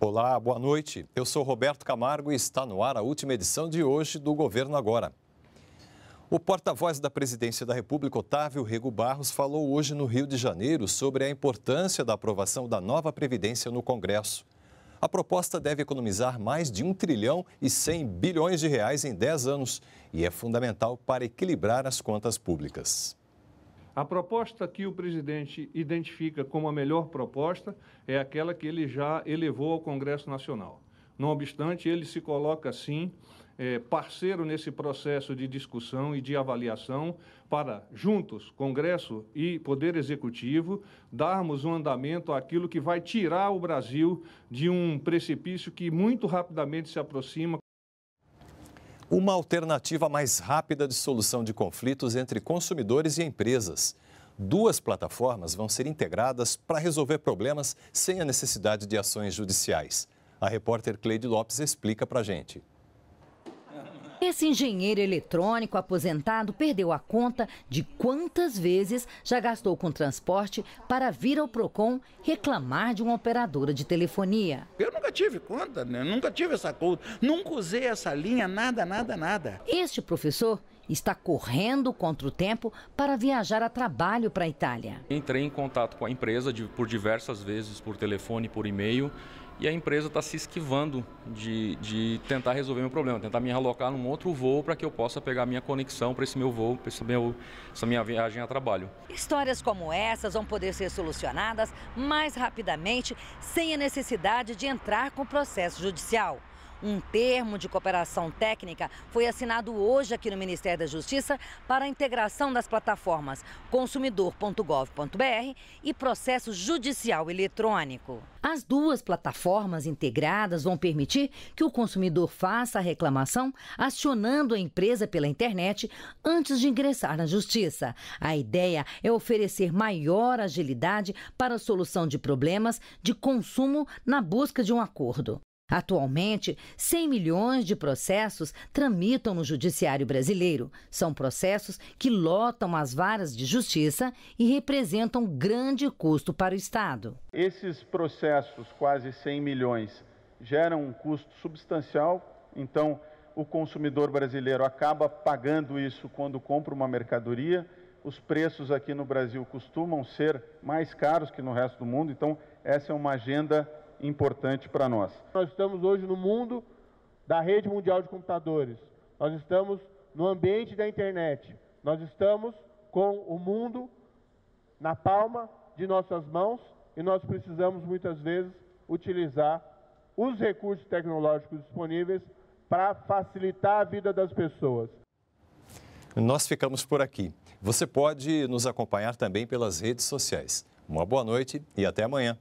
Olá, boa noite. Eu sou Roberto Camargo e está no ar a última edição de hoje do Governo Agora. O porta-voz da Presidência da República, Otávio Rego Barros, falou hoje no Rio de Janeiro sobre a importância da aprovação da nova Previdência no Congresso. A proposta deve economizar mais de 1 trilhão e 100 bilhões de reais em 10 anos e é fundamental para equilibrar as contas públicas. A proposta que o presidente identifica como a melhor proposta é aquela que ele já elevou ao Congresso Nacional. Não obstante, ele se coloca, sim, é, parceiro nesse processo de discussão e de avaliação para, juntos, Congresso e Poder Executivo, darmos um andamento àquilo que vai tirar o Brasil de um precipício que muito rapidamente se aproxima uma alternativa mais rápida de solução de conflitos entre consumidores e empresas. Duas plataformas vão ser integradas para resolver problemas sem a necessidade de ações judiciais. A repórter Cleide Lopes explica para a gente. Esse engenheiro eletrônico aposentado perdeu a conta de quantas vezes já gastou com transporte para vir ao Procon reclamar de uma operadora de telefonia. Eu nunca tive conta, né? nunca tive essa conta, nunca usei essa linha, nada, nada, nada. Este professor está correndo contra o tempo para viajar a trabalho para a Itália. Entrei em contato com a empresa por diversas vezes, por telefone, por e-mail e a empresa está se esquivando de, de tentar resolver meu problema, tentar me alocar num outro voo para que eu possa pegar minha conexão para esse meu voo, para essa minha viagem a trabalho. Histórias como essas vão poder ser solucionadas mais rapidamente, sem a necessidade de entrar com processo judicial. Um termo de cooperação técnica foi assinado hoje aqui no Ministério da Justiça para a integração das plataformas consumidor.gov.br e processo judicial eletrônico. As duas plataformas integradas vão permitir que o consumidor faça a reclamação acionando a empresa pela internet antes de ingressar na justiça. A ideia é oferecer maior agilidade para a solução de problemas de consumo na busca de um acordo. Atualmente, 100 milhões de processos tramitam no judiciário brasileiro. São processos que lotam as varas de justiça e representam grande custo para o Estado. Esses processos, quase 100 milhões, geram um custo substancial, então o consumidor brasileiro acaba pagando isso quando compra uma mercadoria. Os preços aqui no Brasil costumam ser mais caros que no resto do mundo, então essa é uma agenda importante para nós. Nós estamos hoje no mundo da rede mundial de computadores, nós estamos no ambiente da internet, nós estamos com o mundo na palma de nossas mãos e nós precisamos muitas vezes utilizar os recursos tecnológicos disponíveis para facilitar a vida das pessoas. Nós ficamos por aqui. Você pode nos acompanhar também pelas redes sociais. Uma boa noite e até amanhã.